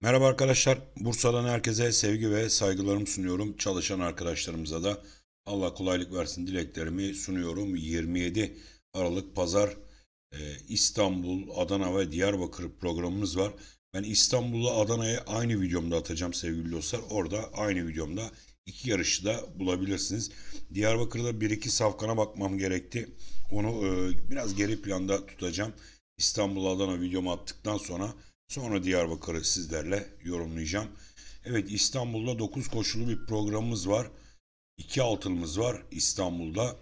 Merhaba arkadaşlar. Bursa'dan herkese sevgi ve saygılarımı sunuyorum. Çalışan arkadaşlarımıza da Allah kolaylık versin dileklerimi sunuyorum. 27 Aralık Pazar e, İstanbul, Adana ve Diyarbakır programımız var. Ben İstanbul'la Adana'ya aynı videomda atacağım sevgili dostlar. Orada aynı videomda iki yarışı da bulabilirsiniz. Diyarbakır'da bir iki safkana bakmam gerekti. Onu e, biraz geri planda tutacağım. İstanbul Adana videomu attıktan sonra Sonra Diyarbakır'ı sizlerle yorumlayacağım. Evet İstanbul'da 9 koşulu bir programımız var. 2 altılımız var İstanbul'da.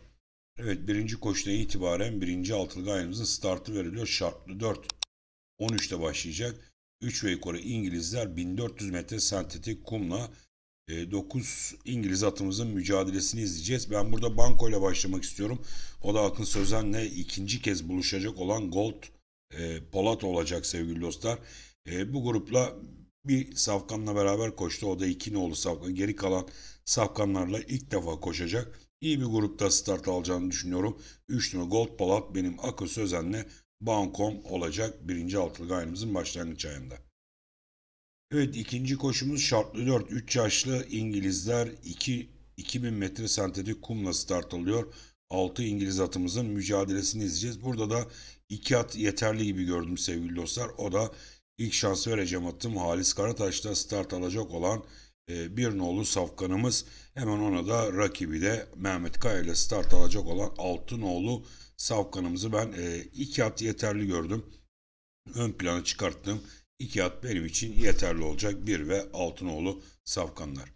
Evet birinci koşuda itibaren birinci altılı gayemizin startı veriliyor. Şartlı 4. 13'te başlayacak. 3 ve yukarı İngilizler 1400 metre sentetik kumla 9 e, İngiliz atımızın mücadelesini izleyeceğiz. Ben burada banko ile başlamak istiyorum. O da Akın Sözen'le ikinci kez buluşacak olan Gold e, Polat olacak sevgili dostlar. E, bu grupla bir Safkan'la beraber koştu. O da iki nolu Safkan. Geri kalan Safkanlarla ilk defa koşacak. İyi bir grupta start alacağını düşünüyorum. 3 numara Gold Polat benim Akı Sözen'le Bankom olacak. Birinci altılı gayrımızın başlangıç ayında. Evet ikinci koşumuz şartlı 4. 3 yaşlı İngilizler 2 2000 metre sentetik kumla start alıyor. 6 İngiliz atımızın mücadelesini izleyeceğiz. Burada da 2 at yeterli gibi gördüm sevgili dostlar. O da ilk şans vereceğim atım. Halis Karataş'ta start alacak olan e, bir nolu safkanımız. Hemen ona da rakibi de Mehmet Kaya ile start alacak olan altı nolu safkanımızı ben e, iki at yeterli gördüm. Ön plana çıkarttım. İki at benim için yeterli olacak. bir ve altı nolu safkanlar.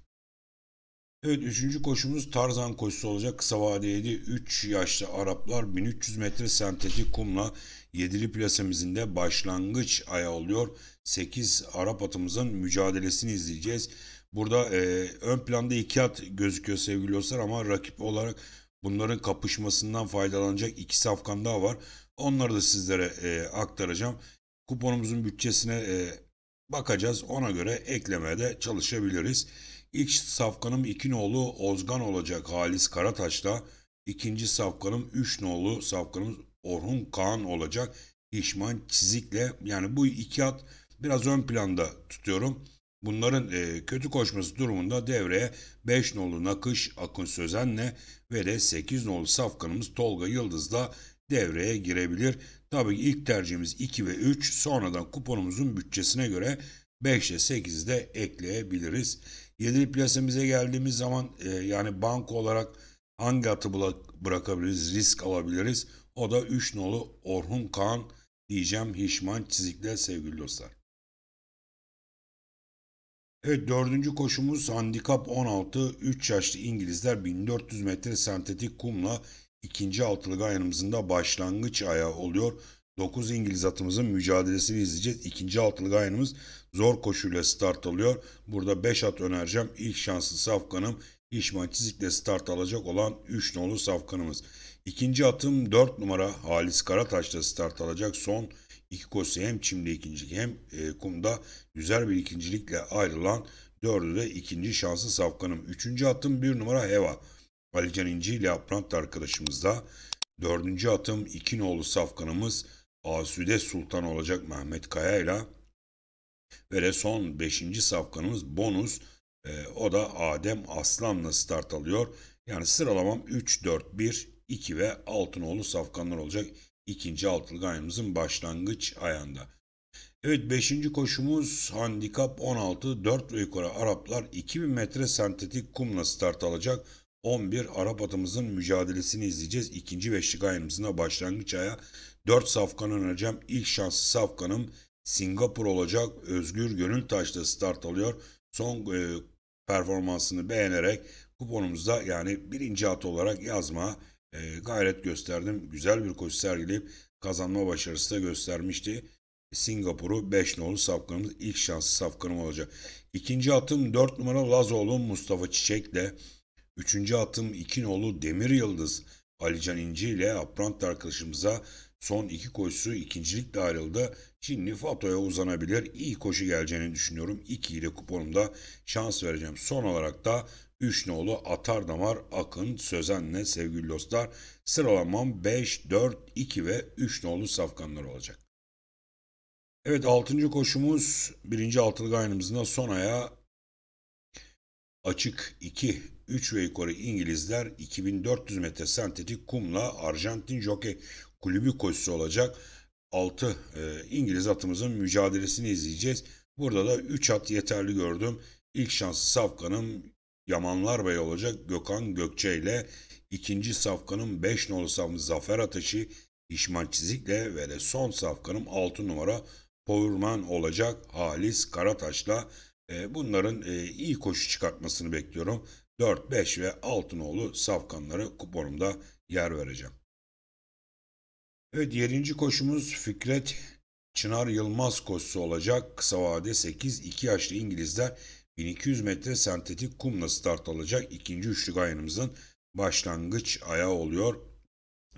Evet üçüncü koşumuz Tarzan koşusu olacak. Kısa vadeli 3 yaşlı Araplar 1300 metre sentetik kumla yedili plasemizin de başlangıç ayağı oluyor. 8 Arap atımızın mücadelesini izleyeceğiz. Burada e, ön planda iki at gözüküyor sevgili dostlar ama rakip olarak bunların kapışmasından faydalanacak iki safkan daha var. Onları da sizlere e, aktaracağım. Kuponumuzun bütçesine e, bakacağız. Ona göre eklemeye de çalışabiliriz. İlk safkanım 2 nolu Ozgan olacak Halis Karataş'ta, ikinci safkanım 3 nolu safkanım Orhun Kaan olacak Hişman Çizik'le. Yani bu iki at biraz ön planda tutuyorum. Bunların e, kötü koşması durumunda devreye 5 nolu Nakış Akın Sözen'le ve de 8 nolu safkanımız Tolga Yıldız'la devreye girebilir. Tabii ilk tercihimiz 2 ve 3 sonradan kuponumuzun bütçesine göre 5 ile 8'i de ekleyebiliriz. Yedili plasemize geldiğimiz zaman e, yani banko olarak hangi atı bırakabiliriz, risk alabiliriz? O da 3 nolu Orhun Kaan diyeceğim Hişman çizikler sevgili dostlar. Evet dördüncü koşumuz handikap 16 3 yaşlı İngilizler 1400 metre sentetik kumla ikinci altılı gayanımızın da başlangıç ayağı oluyor. 9 İngiliz atımızın mücadelesini izleyeceğiz. İkinci altılı gayrımız zor koşuyla start alıyor. Burada 5 at önereceğim. İlk şanslı safkanım İşman Çizik'le start alacak olan 3 nolu safkanımız. İkinci atım 4 numara Halis Karataş'la start alacak. Son iki koşu hem çimde ikincilik hem e, kumda güzel bir ikincilikle ayrılan dördü de ikinci şanslı safkanım. Üçüncü atım 1 numara Heva. Alican İnci ile Aprant arkadaşımızda. Dördüncü atım 2 nolu safkanımız Asude Sultan olacak Mehmet Kaya ile ve de son 5. safkanımız bonus e, o da Adem Aslan'la start alıyor. Yani sıralamam 3, 4, 1, 2 ve Altınoğlu safkanlar olacak. ikinci altılı gayrımızın başlangıç ayağında. Evet 5. koşumuz handikap 16 4 ve yukarı Araplar 2000 metre sentetik kumla start alacak. 11 Arap atımızın mücadelesini izleyeceğiz. İkinci beşlik ayınımızın başlangıç aya 4 safkan önereceğim. İlk şanslı safkanım Singapur olacak. Özgür Gönül Gönültaş'ta start alıyor. Son e, performansını beğenerek kuponumuzda yani birinci at olarak yazma e, gayret gösterdim. Güzel bir koşu sergileyip kazanma başarısı da göstermişti. Singapur'u 5 nolu safkanımız ilk şanslı safkanım olacak. İkinci atım 4 numaralı Lazoğlu Mustafa Çiçek'le Üçüncü atım İkinoğlu Demir Yıldız Alican İnci ile Aprant arkadaşımıza son iki koşusu ikincilik de ayrıldı. Şimdi Fato'ya uzanabilir. İyi koşu geleceğini düşünüyorum. 2 ile kuponumda şans vereceğim. Son olarak da üç nolu Atar Damar, Akın, Sözen'le sevgili dostlar sıralamam 5, 4, 2 ve nolu safkanlar olacak. Evet 6. koşumuz 1. altılı gaynımızın da son aya açık 2 3 ve yukarı İngilizler 2400 metre sentetik kumla Arjantin Jockey Kulübü koşusu olacak. 6 e, İngiliz atımızın mücadelesini izleyeceğiz. Burada da 3 at yeterli gördüm. İlk şansı safkanım Yamanlar Bey olacak Gökhan Gökçe ile ikinci safkanım 5 nolu Zafer Ateşi İşman Çizik'le ve de son safkanım 6 numara Powerman olacak Halis Karataş'la e, bunların e, iyi koşu çıkartmasını bekliyorum. 4, 5 ve Altınoğlu safkanları kuponumda yer vereceğim. Evet 7. koşumuz Fikret Çınar Yılmaz koşusu olacak. Kısa vade 8-2 yaşlı İngilizler 1200 metre sentetik kumla start alacak. İkinci üçlü gayanımızın başlangıç ayağı oluyor.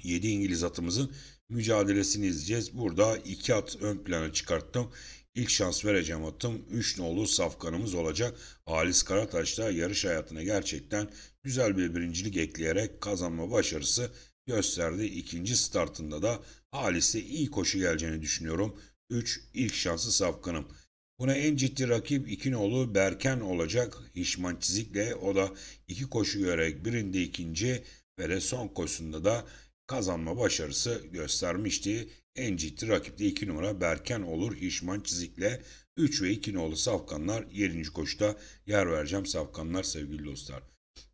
7 İngiliz atımızın mücadelesini izleyeceğiz. Burada iki at ön plana çıkarttım. İlk şans vereceğim atım 3 nolu safkanımız olacak. Halis Karataş da yarış hayatına gerçekten güzel bir birincilik ekleyerek kazanma başarısı gösterdi. İkinci startında da Halis'e iyi koşu geleceğini düşünüyorum. 3 ilk şansı safkanım. Buna en ciddi rakip iki nolu Berken olacak. Hişman Çizik'le o da iki koşu görerek birinde ikinci ve de son koşusunda da kazanma başarısı göstermişti. En ciddi rakipte 2 numara Berken Olur Hişman Çizik'le 3 ve 2 nolu Safkanlar 7. koşuda yer vereceğim Safkanlar sevgili dostlar.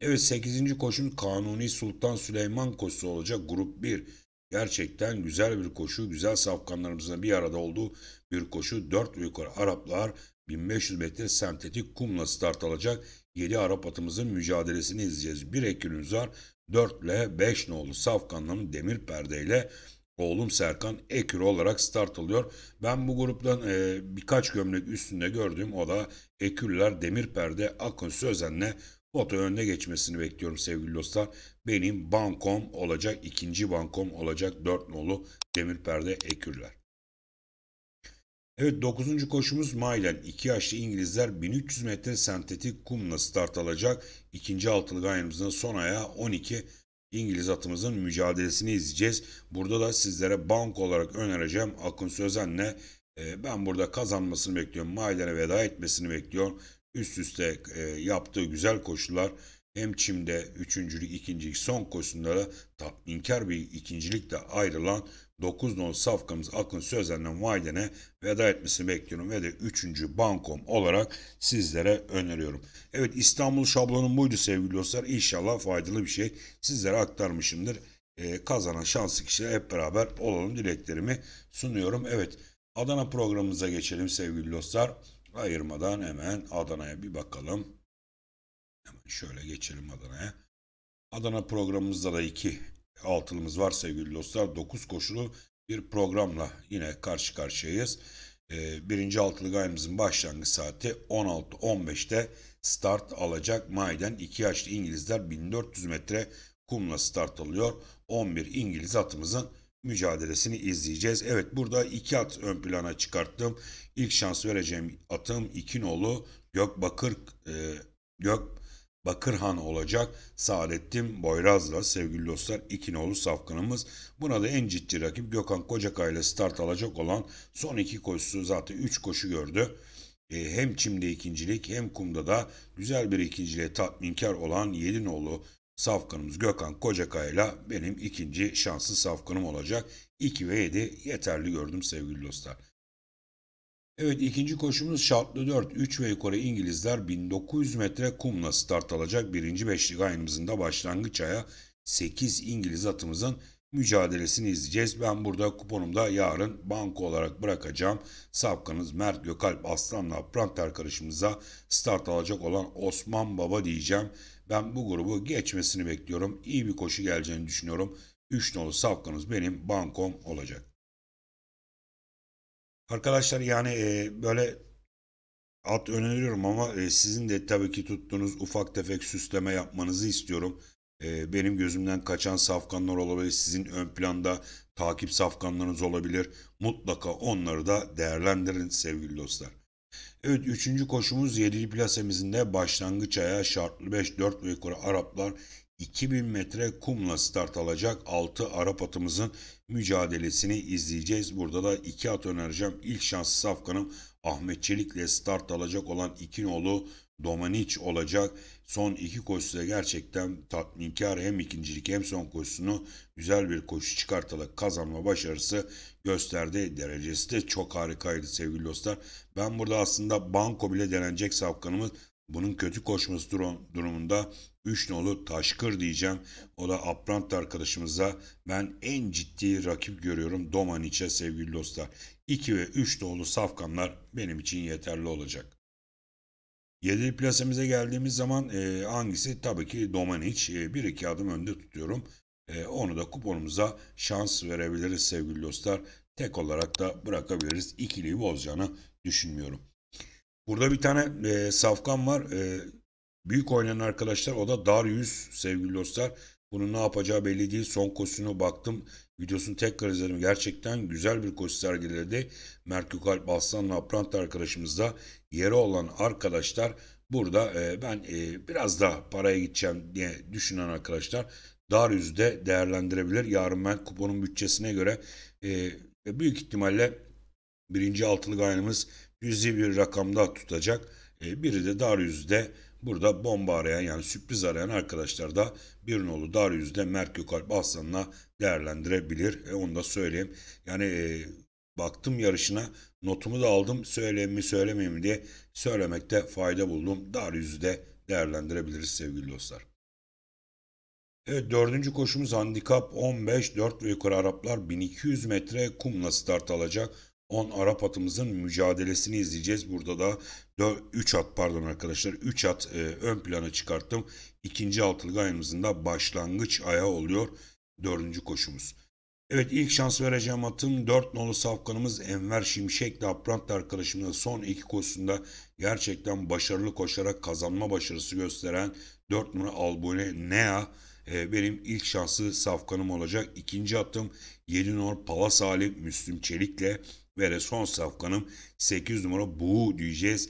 Evet 8. koşun Kanuni Sultan Süleyman koşusu olacak grup 1. Gerçekten güzel bir koşu, güzel safkanlarımızın bir arada olduğu bir koşu. 4 ve yukarı Araplar 1500 metre sentetik kumla start alacak. 7 Arap atımızın mücadelesini izleyeceğiz. Bir Ekülümüz var. 4 ile 5 nolu Safkan'la demir perdeyle oğlum Serkan Ekür olarak start alıyor. Ben bu gruptan e, birkaç gömlek üstünde gördüğüm o da Ekürler demir perde Akın Sözen'le foto önüne geçmesini bekliyorum sevgili dostlar. Benim bankom olacak ikinci bankom olacak 4 nolu demir perde Ekürler. Evet 9. koşumuz Mailen. 2 yaşlı İngilizler 1300 metre sentetik kumla start alacak. İkinci altılı gayemizin son ayağı 12. İngiliz atımızın mücadelesini izleyeceğiz. Burada da sizlere bank olarak önereceğim Akın Sözen'le. E, ben burada kazanmasını bekliyorum. Mailen'e veda etmesini bekliyorum. Üst üste e, yaptığı güzel koşular hem çimde üçüncülük, ikincilik son koşullara inkar bir ikincilikle ayrılan 9 nol safkamız Akın Sözen'den Vayden'e veda etmesini bekliyorum ve de üçüncü bankom olarak sizlere öneriyorum. Evet İstanbul şablonum buydu sevgili dostlar. İnşallah faydalı bir şey sizlere aktarmışımdır. Ee, kazanan şanslı kişiler hep beraber olalım dileklerimi sunuyorum. Evet Adana programımıza geçelim sevgili dostlar. Ayırmadan hemen Adana'ya bir bakalım. Hemen şöyle geçelim Adana'ya. Adana programımızda da iki altılımız var sevgili dostlar. Dokuz koşulu bir programla yine karşı karşıyayız. Ee, birinci altılı gayemizin başlangıç saati 16.15'te start alacak. Mayden iki yaşlı İngilizler 1400 metre kumla start alıyor. 11 İngiliz atımızın mücadelesini izleyeceğiz. Evet burada iki at ön plana çıkarttım. İlk şans vereceğim atım iki nolu Gökbakır e, Gök Bakırhan olacak Saadettin Boyraz'la sevgili dostlar İkinoğlu Safkan'ımız. Buna da en ciddi rakip Gökhan Kocakay ile start alacak olan son iki koşusu zaten üç koşu gördü. E, hem çimde ikincilik hem kumda da güzel bir ikinciliğe tatminkar olan Yedinoğlu safkınımız Gökhan Kocakay ile benim ikinci şanslı safkanım olacak. 2 ve 7 yeterli gördüm sevgili dostlar. Evet ikinci koşumuz şartlı 4. 3 ve yukarı İngilizler 1900 metre kumla start alacak. Birinci beşlik aynımızın da başlangıç aya 8 İngiliz atımızın mücadelesini izleyeceğiz. Ben burada kuponumda yarın banko olarak bırakacağım. Safkanız Mert Gökalp Aslan'la Prankter karışımıza start alacak olan Osman Baba diyeceğim. Ben bu grubu geçmesini bekliyorum. İyi bir koşu geleceğini düşünüyorum. 3 nolu safkanız benim bankom olacak. Arkadaşlar yani e, böyle at öneriyorum ama e, sizin de tabii ki tuttuğunuz ufak tefek süsleme yapmanızı istiyorum. E, benim gözümden kaçan safkanlar olabilir. Sizin ön planda takip safkanlarınız olabilir. Mutlaka onları da değerlendirin sevgili dostlar. Evet üçüncü koşumuz 7. plasemizin de başlangıç ayağı şartlı 5, 4 ve yukarı Araplar 2000 metre kumla start alacak 6 Arap atımızın mücadelesini izleyeceğiz. Burada da 2 at önereceğim. İlk şanslı safkanım Ahmet Çelik ile start alacak olan İkinoğlu Domaniç olacak. Son iki koşuda gerçekten tatminkar hem ikincilik hem son koşusunu güzel bir koşu çıkartarak kazanma başarısı gösterdi. Derecesi de çok harikaydı sevgili dostlar. Ben burada aslında banko bile denenecek safkanımız bunun kötü koşması durumunda Üç nolu Taşkır diyeceğim. O da Aprant arkadaşımıza ben en ciddi rakip görüyorum Domaniç'e sevgili dostlar. 2 ve 3 nolu safkanlar benim için yeterli olacak. 7 plasemize geldiğimiz zaman e, hangisi? Tabii ki Domaniç. E, bir iki adım önde tutuyorum. E, onu da kuponumuza şans verebiliriz sevgili dostlar. Tek olarak da bırakabiliriz. İkiliyi bozacağını düşünmüyorum. Burada bir tane e, safkan var. E, Büyük oynayan arkadaşlar o da dar yüz sevgili dostlar. Bunun ne yapacağı belli değil. Son kostüme baktım. Videosunu tekrar izledim. Gerçekten güzel bir kostü sergiledi. Mert Gökalp Aslan'la Aprant arkadaşımız yeri olan arkadaşlar burada e, ben e, biraz daha paraya gideceğim diye düşünen arkadaşlar dar yüzde değerlendirebilir. Yarın ben kuponun bütçesine göre e, büyük ihtimalle birinci altılı gayrımız cüzi bir rakamda tutacak. E, biri de dar yüzde Burada bomba arayan yani sürpriz arayan arkadaşlar da bir nolu yüzde Mert Gökalp Aslan'la değerlendirebilir. E onu da söyleyeyim. Yani e, baktım yarışına notumu da aldım. Söyleyeyim mi söylemeyeyim mi diye söylemekte fayda buldum. Darius'u yüzde değerlendirebiliriz sevgili dostlar. Evet dördüncü koşumuz handikap 15 4 ve yukarı Araplar 1200 metre kumla start alacak. 10 Arap atımızın mücadelesini izleyeceğiz. Burada da 4, 3 at pardon arkadaşlar 3 at e, ön plana çıkarttım. İkinci altılı gayrımızın da başlangıç ayağı oluyor. Dördüncü koşumuz. Evet ilk şans vereceğim atım 4 nolu safkanımız Enver Şimşek de Aprant'la arkadaşımla son iki koşusunda gerçekten başarılı koşarak kazanma başarısı gösteren 4 numara Albone Nea e, benim ilk şanslı safkanım olacak. İkinci atım 7 nol Palas Ali Müslüm Çelik'le ve son safkanım 8 numara Buğu diyeceğiz.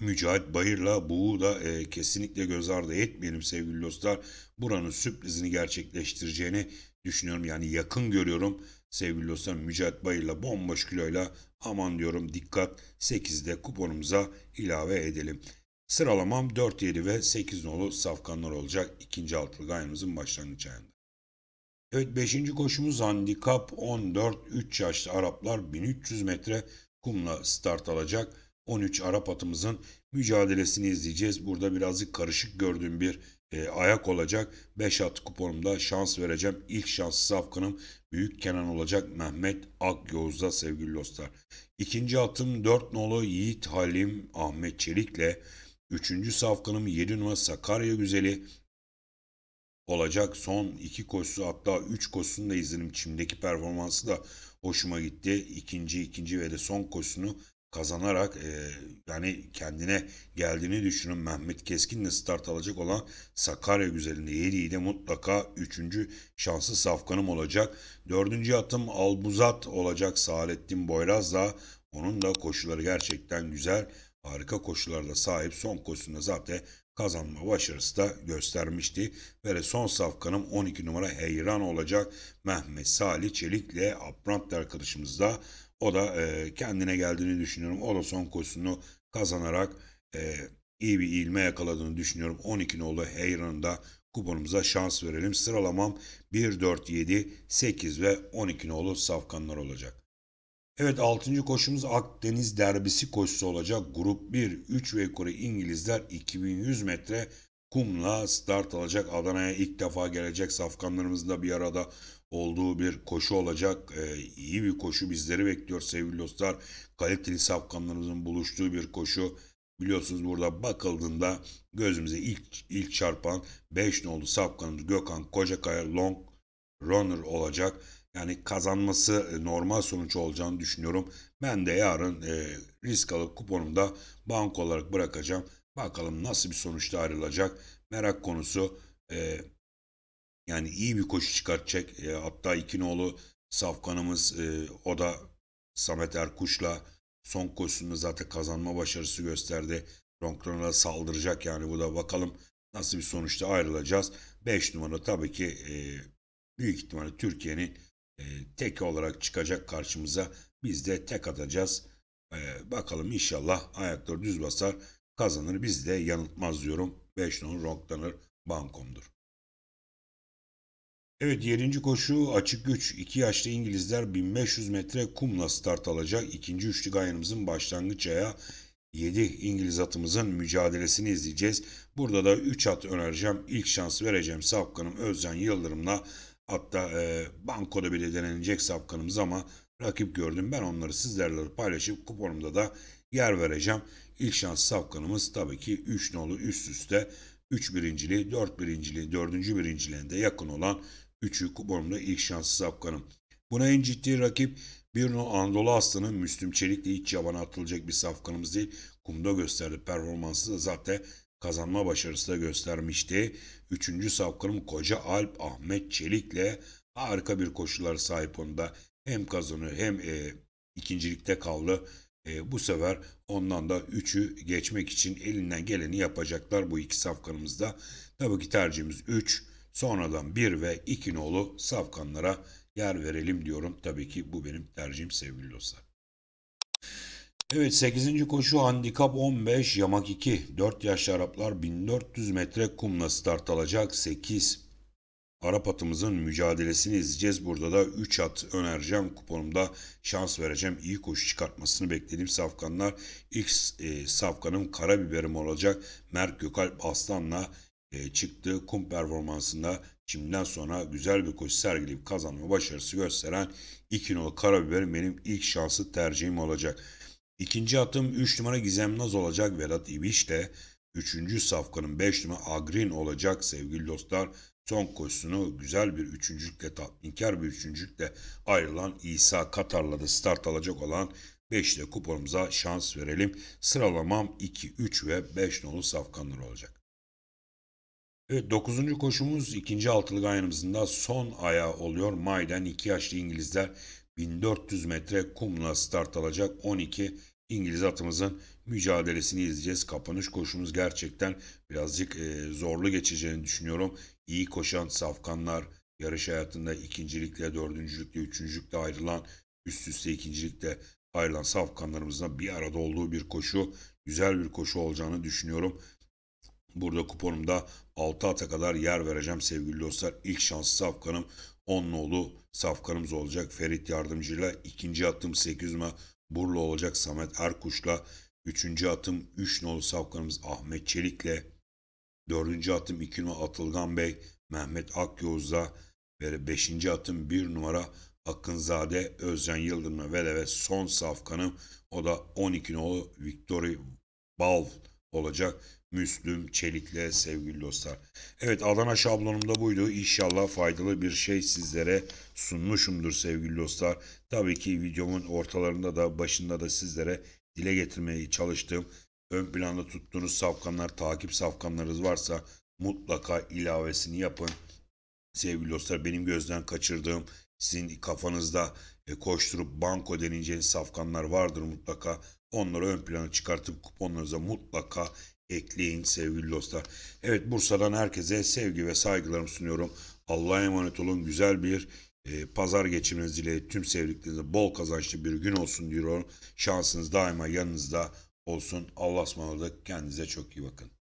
Mücahit Bayır'la Buğu da e, kesinlikle göz ardı etmeyelim sevgili dostlar. Buranın sürprizini gerçekleştireceğini düşünüyorum. Yani yakın görüyorum sevgili dostlar. Mücahit Bayır'la bomboş kiloyla aman diyorum dikkat 8'de kuponumuza ilave edelim. Sıralamam 4-7 ve 8 nolu safkanlar olacak ikinci altlı gayemizin başlangıç ayında. Evet 5. koşumuz handikap 14 3 yaşlı Araplar 1300 metre kumla start alacak. 13 Arap atımızın mücadelesini izleyeceğiz. Burada birazcık karışık gördüğüm bir e, ayak olacak. 5 at kuponumda şans vereceğim. İlk şanslı safkanım Büyük Kenan olacak Mehmet Ak Akyoz'da sevgili dostlar. İkinci atım 4 nolu Yiğit Halim Ahmet Çelik'le. Üçüncü safkanım 7 numara Sakarya Güzeli olacak. Son iki koşusu hatta üç koşusunu da izledim. Çim'deki performansı da hoşuma gitti. İkinci, ikinci ve de son koşusunu kazanarak e, yani kendine geldiğini düşünün. Mehmet Keskin de start alacak olan Sakarya güzelinde 7'yi de mutlaka üçüncü şansı Safkan'ım olacak. dördüncü atım Albuzat olacak Salettin Boyraz da onun da koşuları gerçekten güzel harika koşularda sahip son koşusunda zaten kazanma başarısı da göstermişti. Ve son safkanım 12 numara heyran olacak Mehmet Salih Çelik'le Aprant'la arkadaşımız da o da e, kendine geldiğini düşünüyorum. O da son koşusunu kazanarak e, iyi bir ilme yakaladığını düşünüyorum. 12 nolu heyranı da kuponumuza şans verelim. Sıralamam 1, 4, 7, 8 ve 12 nolu safkanlar olacak. Evet 6. koşumuz Akdeniz derbisi koşusu olacak. Grup 1 3 ve yukarı İngilizler 2100 metre kumla start alacak. Adana'ya ilk defa gelecek safkanlarımızın da bir arada olduğu bir koşu olacak. Ee, iyi bir koşu bizleri bekliyor sevgili dostlar. Kaliteli safkanlarımızın buluştuğu bir koşu. Biliyorsunuz burada bakıldığında gözümüze ilk ilk çarpan 5 nolu safkanımız Gökhan Kocakaya Long Runner olacak. Yani kazanması e, normal sonuç olacağını düşünüyorum. Ben de yarın e, risk alıp kuponumu da bank olarak bırakacağım. Bakalım nasıl bir sonuçta ayrılacak. Merak konusu e, yani iyi bir koşu çıkartacak. E, hatta ikinoğlu Safkan'ımız e, o da Samet Erkuş'la son koşusunda zaten kazanma başarısı gösterdi. Ronkron'a saldıracak yani bu da bakalım nasıl bir sonuçta ayrılacağız. 5 numara tabii ki e, büyük ihtimalle Türkiye'nin e, ee, tek olarak çıkacak karşımıza. Biz de tek atacağız. E, bakalım inşallah ayakları düz basar kazanır. Biz de yanıltmaz diyorum. 5 non ronklanır bankomdur. Evet 7. koşu açık güç. 2 yaşlı İngilizler 1500 metre kumla start alacak. 2. üçlü gayanımızın başlangıç aya 7 İngiliz atımızın mücadelesini izleyeceğiz. Burada da 3 at önereceğim. İlk şans vereceğim Safkan'ım Özcan Yıldırım'la Hatta e, bankoda bile denenecek safkanımız ama rakip gördüm. Ben onları sizlerle paylaşıp kuponumda da yer vereceğim. İlk şans safkanımız tabii ki 3 nolu üst üste 3 birincili, 4 birincili, 4. birinciliğinde yakın olan 3'ü kuponumda ilk şans safkanım. Buna en ciddi rakip bir no Anadolu Aslan'ın Müslüm Çelik'le hiç yabana atılacak bir safkanımız değil. Kumda gösterdi performansı da zaten kazanma başarısı da göstermişti. Üçüncü safkanım Koca Alp Ahmet Çelik'le harika bir koşular sahip onda. Hem kazanı hem e, ikincilikte kaldı. E, bu sefer ondan da üçü geçmek için elinden geleni yapacaklar bu iki safkanımızda. Tabii ki tercihimiz 3, sonradan 1 ve 2 nolu safkanlara yer verelim diyorum. Tabii ki bu benim tercihim sevgili dostlar. Evet 8. koşu handikap 15 yamak 2 4 yaşlı Araplar 1400 metre kumla start alacak 8 Arap atımızın mücadelesini izleyeceğiz. Burada da 3 at önereceğim. Kuponumda şans vereceğim. İyi koşu çıkartmasını beklediğim safkanlar. İlk e, safkanım karabiberim olacak. Mert Gökalp Aslan'la e, çıktığı kum performansında şimdiden sonra güzel bir koşu sergileyip kazanma başarısı gösteren 2 nolu karabiberim benim ilk şansı tercihim olacak. İkinci atım 3 numara gizem Naz olacak Vedat İbiş de üçüncü safkanın 5 numara Agrin olacak sevgili dostlar. Son koşusunu güzel bir üçüncülükle tatminkar bir üçüncülükle ayrılan İsa Katar'la da start alacak olan 5 ile kuponumuza şans verelim. Sıralamam 2, 3 ve 5 nolu safkanlar olacak. Evet 9. koşumuz 2. altılı gayanımızın da son ayağı oluyor. Mayden 2 yaşlı İngilizler 1400 metre kumla start alacak 12 İngiliz atımızın mücadelesini izleyeceğiz. Kapanış koşumuz gerçekten birazcık e, zorlu geçeceğini düşünüyorum. İyi koşan safkanlar yarış hayatında ikincilikle, dördüncülükle, üçüncülükle ayrılan, üst üste ikincilikle ayrılan safkanlarımızla bir arada olduğu bir koşu, güzel bir koşu olacağını düşünüyorum. Burada kuponumda 6 ata kadar yer vereceğim sevgili dostlar. İlk şanslı safkanım Onluoğlu Safkanımız olacak Ferit Yardımcı'yla, ikinci atım 8 numara Burla olacak Samet Erkuş'la, üçüncü atım 3 nolu Safkanımız Ahmet Çelik'le, dördüncü atım 2 numara Atılgan Bey, Mehmet Akyoz'la ve beşinci atım 1 numara Akınzade Özcan Yıldırım'la ve de ve son safkanım o da 12 nolu Victory Balv olacak. Müslüm Çelik'le sevgili dostlar. Evet Adana şablonum da buydu. İnşallah faydalı bir şey sizlere sunmuşumdur sevgili dostlar. Tabii ki videomun ortalarında da başında da sizlere dile getirmeyi çalıştığım ön planda tuttuğunuz safkanlar, takip safkanlarınız varsa mutlaka ilavesini yapın. Sevgili dostlar benim gözden kaçırdığım sizin kafanızda e, koşturup banko deneyeceğiniz safkanlar vardır mutlaka. Onları ön plana çıkartıp kuponlarınıza mutlaka ekleyin sevgili dostlar. Evet Bursa'dan herkese sevgi ve saygılarımı sunuyorum. Allah'a emanet olun. Güzel bir e, pazar geçirmeniz dileğiyle tüm sevdiklerinize bol kazançlı bir gün olsun diyorum. Şansınız daima yanınızda olsun. Allah'a emanet olun. Kendinize çok iyi bakın.